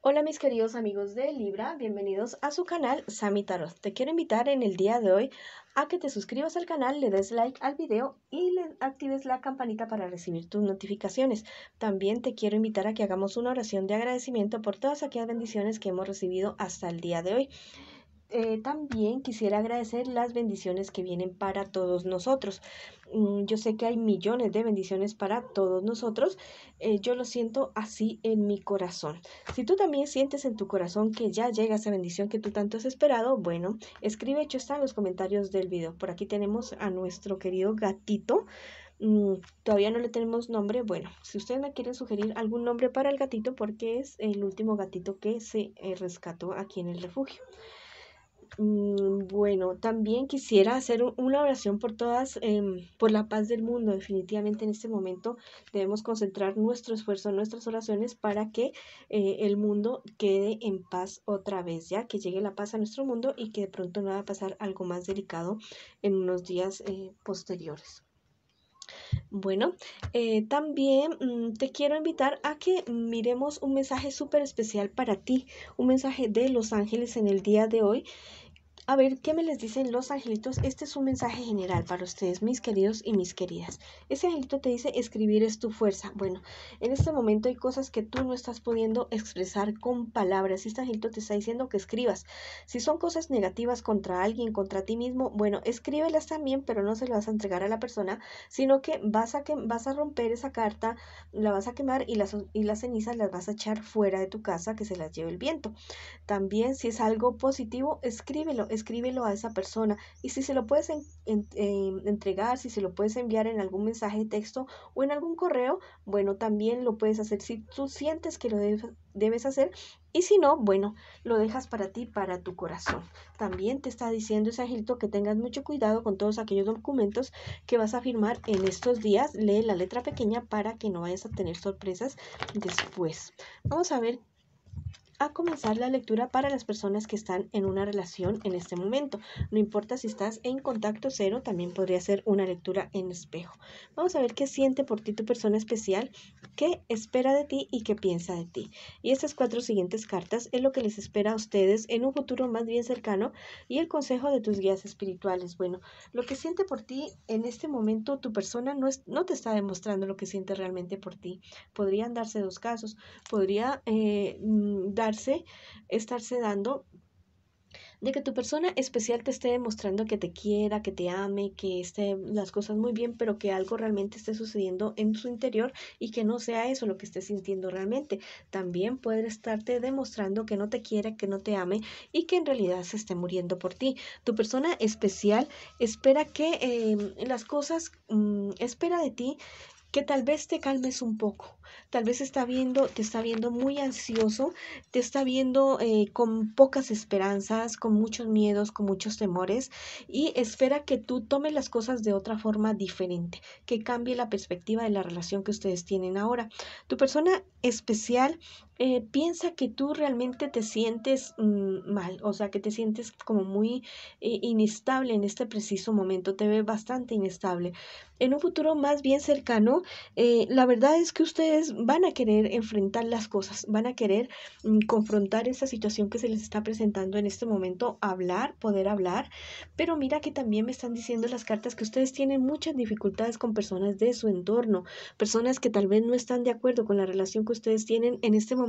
Hola mis queridos amigos de Libra, bienvenidos a su canal Sami Tarot. Te quiero invitar en el día de hoy a que te suscribas al canal, le des like al video y le actives la campanita para recibir tus notificaciones. También te quiero invitar a que hagamos una oración de agradecimiento por todas aquellas bendiciones que hemos recibido hasta el día de hoy. Eh, también quisiera agradecer las bendiciones que vienen para todos nosotros. Mm, yo sé que hay millones de bendiciones para todos nosotros. Eh, yo lo siento así en mi corazón. Si tú también sientes en tu corazón que ya llega esa bendición que tú tanto has esperado, bueno, escribe, hecho está en los comentarios del video. Por aquí tenemos a nuestro querido gatito. Mm, todavía no le tenemos nombre. Bueno, si ustedes me quieren sugerir algún nombre para el gatito, porque es el último gatito que se eh, rescató aquí en el refugio. Mm, bueno, también quisiera hacer una oración por todas, em, por la paz del mundo. Definitivamente en este momento debemos concentrar nuestro esfuerzo, nuestras oraciones para que eh, el mundo quede en paz otra vez, ya que llegue la paz a nuestro mundo y que de pronto no va a pasar algo más delicado en unos días eh, posteriores. Bueno, eh, también mm, te quiero invitar a que miremos un mensaje súper especial para ti, un mensaje de los ángeles en el día de hoy a ver, ¿qué me les dicen los angelitos? Este es un mensaje general para ustedes, mis queridos y mis queridas. Ese angelito te dice, escribir es tu fuerza. Bueno, en este momento hay cosas que tú no estás pudiendo expresar con palabras. Este angelito te está diciendo que escribas. Si son cosas negativas contra alguien, contra ti mismo, bueno, escríbelas también, pero no se las vas a entregar a la persona, sino que vas a, romper esa carta, la vas a quemar y las cenizas las vas a echar fuera de tu casa, que se las lleve el viento. También, si es algo positivo, escríbelo escríbelo a esa persona. Y si se lo puedes entregar, si se lo puedes enviar en algún mensaje de texto o en algún correo, bueno, también lo puedes hacer si tú sientes que lo debes, hacer. Y si no, bueno, lo dejas para ti, para tu corazón. También te está diciendo ese angelito que tengas mucho cuidado con todos aquellos documentos que vas a firmar en estos días. Lee la letra pequeña para que no vayas a tener sorpresas después. Vamos a ver a comenzar la lectura para las personas que están en una relación en este momento. No importa si estás en contacto cero, también podría ser una lectura en espejo. Vamos a ver qué siente por ti tu persona especial, qué espera de ti y qué piensa de ti. Y estas cuatro siguientes cartas es lo que les espera a ustedes en un futuro más bien cercano y el consejo de tus guías espirituales. Bueno, lo que siente por ti en este momento tu persona no, no te está demostrando lo que siente realmente por ti. Podrían darse dos casos. Podría eh, mm, estarse, dando de que tu persona especial te esté demostrando que te quiera, que te ame, que esté las cosas muy bien, pero que algo realmente esté sucediendo en su interior y que no sea eso lo que esté sintiendo realmente. También puede estarte demostrando que no te quiere, que no te ame y que en realidad se esté muriendo por ti. Tu persona especial espera que em, las cosas, mm, espera de ti que tal vez te calmes un poco. Tal vez está viendo, te está viendo muy ansioso, te está viendo eh, con pocas esperanzas, con muchos miedos, con muchos temores y espera que tú tomes las cosas de otra forma diferente, que cambie la perspectiva de la relación que ustedes tienen ahora. Tu persona especial eh, piensa que tú realmente te sientes mm, mal, o sea, que te sientes como muy eh, inestable en este preciso momento, te ve bastante inestable. En un futuro más bien cercano, eh, la verdad es que ustedes van a querer enfrentar las cosas, van a querer mm, confrontar esa situación que se les está presentando en este momento, hablar, poder hablar, pero mira que también me están diciendo las cartas que ustedes tienen muchas dificultades con personas de su entorno, personas que tal vez no están de acuerdo con la relación que ustedes tienen en este momento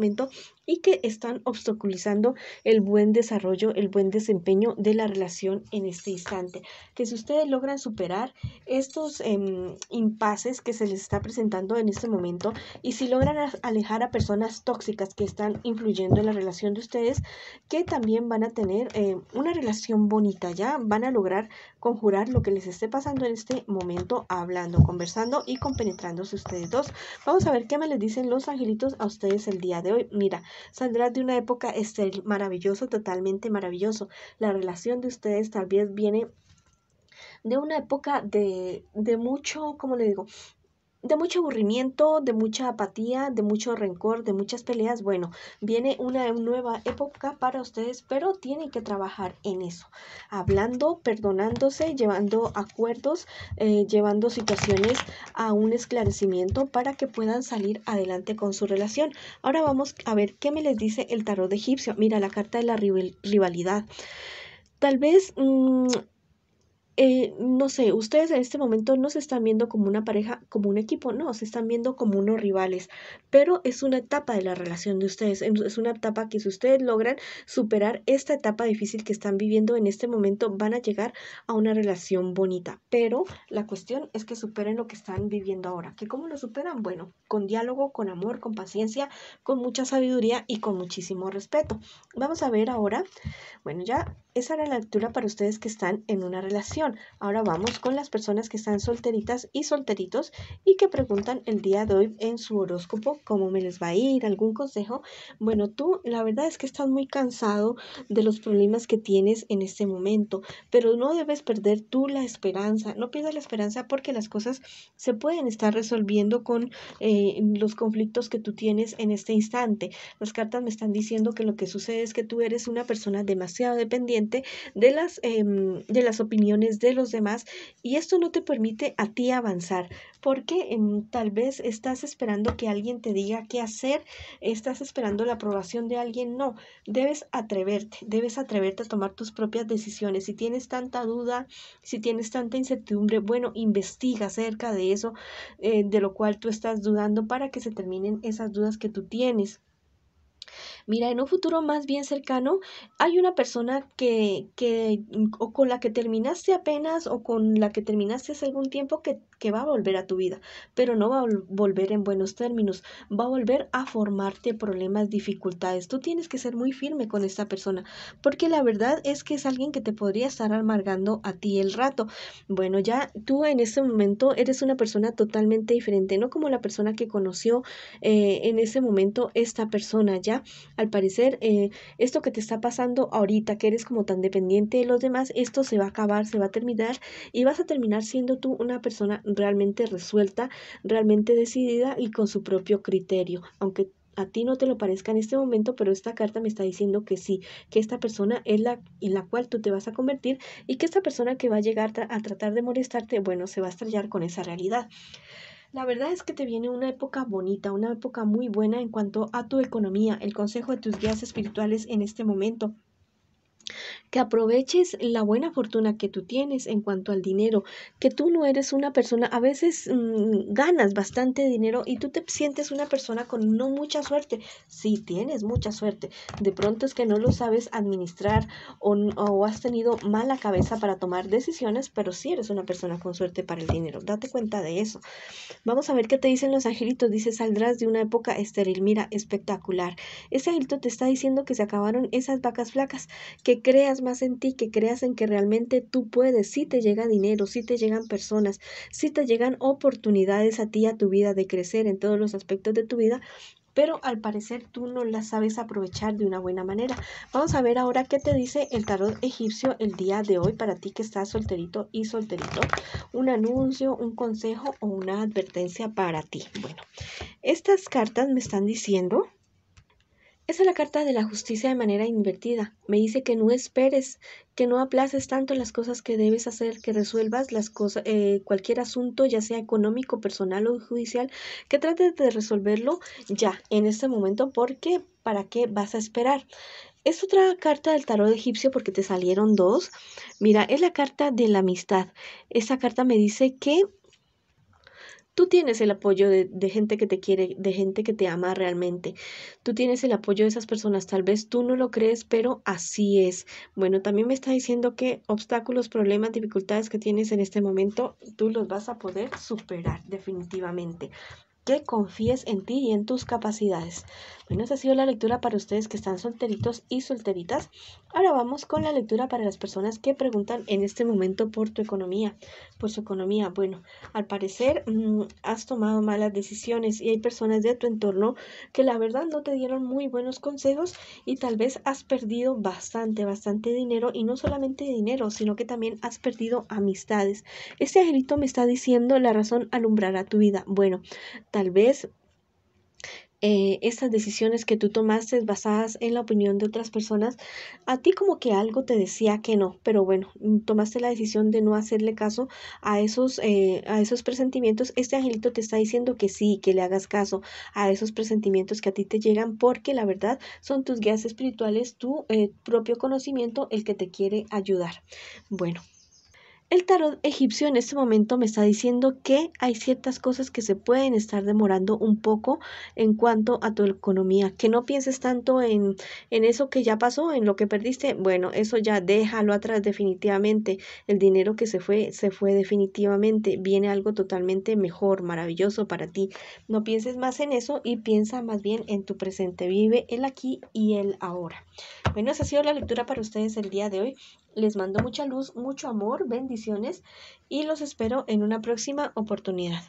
y que están obstaculizando el buen desarrollo, el buen desempeño de la relación en este instante. Que si ustedes logran superar estos em, impases que se les está presentando en este momento y si logran alejar a personas tóxicas que están influyendo en la relación de ustedes, que también van a tener em, una relación bonita, ya van a lograr conjurar lo que les esté pasando en este momento hablando, conversando y compenetrándose ustedes dos. Vamos a ver qué me les dicen los angelitos a ustedes el día de hoy, mira, saldrás de una época este maravilloso, totalmente maravilloso. La relación de ustedes tal vez viene de una época de, de mucho, como le digo, de mucho aburrimiento, de mucha apatía, de mucho rencor, de muchas peleas. Bueno, viene una nueva época para ustedes, pero tienen que trabajar en eso. Hablando, perdonándose, llevando acuerdos, eh, llevando situaciones a un esclarecimiento para que puedan salir adelante con su relación. Ahora vamos a ver qué me les dice el tarot de egipcio. Mira la carta de la rivalidad. Tal vez mm, eh, no sé, ustedes en este momento no se están viendo como una pareja, como un equipo, no, se están viendo como unos rivales, pero es una etapa de la relación de ustedes, es una etapa que si ustedes logran superar esta etapa difícil que están viviendo en este momento, van a llegar a una relación bonita, pero la cuestión es que superen lo que están viviendo ahora, que cómo lo superan, bueno, con diálogo, con amor, con paciencia, con mucha sabiduría y con muchísimo respeto. Vamos a ver ahora, bueno, ya esa era la lectura para ustedes que están en una relación. Ahora vamos con las personas que están solteritas y solteritos y que preguntan el día de hoy en su horóscopo cómo me les va a ir, algún consejo. Bueno, tú la verdad es que estás muy cansado de los problemas que tienes en este momento, pero no debes perder tú la esperanza. No pierdas la esperanza porque las cosas se pueden estar resolviendo con eh, los conflictos que tú tienes en este instante. Las cartas me están diciendo que lo que sucede es que tú eres una persona demasiado dependiente de las, em, de las opiniones de los demás y esto no te permite a ti avanzar porque em, tal vez estás esperando que alguien te diga qué hacer, estás esperando la aprobación de alguien, no, debes atreverte, debes atreverte a tomar tus propias decisiones. Si tienes tanta duda, si tienes tanta incertidumbre, bueno, investiga acerca de eso eh, de lo cual tú estás dudando para que se terminen esas dudas que tú tienes. Mira, en un futuro más bien cercano, hay una persona que, que o con la que terminaste apenas o con la que terminaste hace algún tiempo que que va a volver a tu vida, pero no va a volver en buenos términos, va a volver a formarte problemas, dificultades. Tú tienes que ser muy firme con esta persona, porque la verdad es que es alguien que te podría estar amargando a ti el rato. Bueno, ya tú en ese momento eres una persona totalmente diferente, no como la persona que conoció eh, en ese momento esta persona, ya al parecer eh, esto que te está pasando ahorita, que eres como tan dependiente de los demás, esto se va a acabar, se va a terminar y vas a terminar siendo tú una persona realmente resuelta, realmente decidida y con su propio criterio, aunque a ti no te lo parezca en este momento, pero esta carta me está diciendo que sí, que esta persona es la en la cual tú te vas a convertir y que esta persona que va a llegar a tratar de molestarte, bueno, se va a estrellar con esa realidad. La verdad es que te viene una época bonita, una época muy buena en cuanto a tu economía. El consejo de tus guías espirituales en este momento que aproveches la buena fortuna que tú tienes en cuanto al dinero, que tú no eres una persona, a veces mm, ganas bastante dinero y tú te sientes una persona con no mucha suerte. Sí, tienes mucha suerte. De pronto es que no lo sabes administrar o, o has tenido mala cabeza para tomar decisiones, pero sí eres una persona con suerte para el dinero. Date cuenta de eso. Vamos a ver qué te dicen los angelitos. Dice, saldrás de una época estéril. Mira, espectacular. Ese angelito te está diciendo que se acabaron esas vacas flacas, que creas más en ti, que creas en que realmente tú puedes, si te llega dinero, si te llegan personas, si te llegan oportunidades a ti, a tu vida de crecer en todos los aspectos de tu vida, pero al parecer tú no las sabes aprovechar de una buena manera. Vamos a ver ahora qué te dice el tarot egipcio el día de hoy para ti que estás solterito y solterito. Un anuncio, un consejo o una advertencia para ti. Bueno, estas cartas me están diciendo esa es la carta de la justicia de manera invertida. Me dice que no esperes, que no aplaces tanto las cosas que debes hacer, que resuelvas eh, cualquier asunto, ya sea económico, personal o judicial, que trates de resolverlo ya, en este momento, porque ¿para qué vas a esperar? Es otra carta del tarot egipcio porque te salieron dos. Mira, es la carta de la amistad. Esa carta me dice que Tú tienes el apoyo de, gente que te quiere, de gente que te ama realmente. Tú tienes el apoyo de esas personas. Tal vez tú no lo crees, pero así es. Bueno, también me está diciendo que obstáculos, problemas, dificultades que tienes en este momento, tú los vas a poder superar definitivamente. Que confíes en ti y en tus capacidades. Bueno, esa ha sido la lectura para ustedes que están solteritos y solteritas. Ahora vamos con la lectura para las personas que preguntan en este momento por tu economía. Por su economía, bueno, al parecer mm, has tomado malas decisiones y hay personas de tu entorno que la verdad no te dieron muy buenos consejos y tal vez has perdido bastante, bastante dinero y no solamente dinero, sino que también has perdido amistades. Este angelito me está diciendo la razón alumbrará tu vida. Bueno, tal vez eh, estas decisiones que tú tomaste basadas en la opinión de otras personas, a ti como que algo te decía que no, pero bueno, mm, tomaste la decisión de no hacerle caso a esos, eh, a esos presentimientos, este angelito te está diciendo que sí, que le hagas caso a esos presentimientos que a ti te llegan, porque la verdad son tus guías espirituales, tu eh, propio conocimiento el que te quiere ayudar. Bueno. El tarot egipcio en este momento me está diciendo que hay ciertas cosas que se pueden estar demorando un poco en cuanto a tu economía, que no pienses tanto en, en eso que ya pasó, en lo que perdiste, bueno, eso ya déjalo atrás definitivamente, el dinero que se fue, se fue definitivamente, viene algo totalmente mejor, maravilloso para ti, no pienses más en eso y piensa más bien en tu presente, vive el aquí y el ahora. Bueno, esa ha sido la lectura para ustedes el día de hoy, les mando mucha luz, mucho amor, bendiciones y los espero en una próxima oportunidad.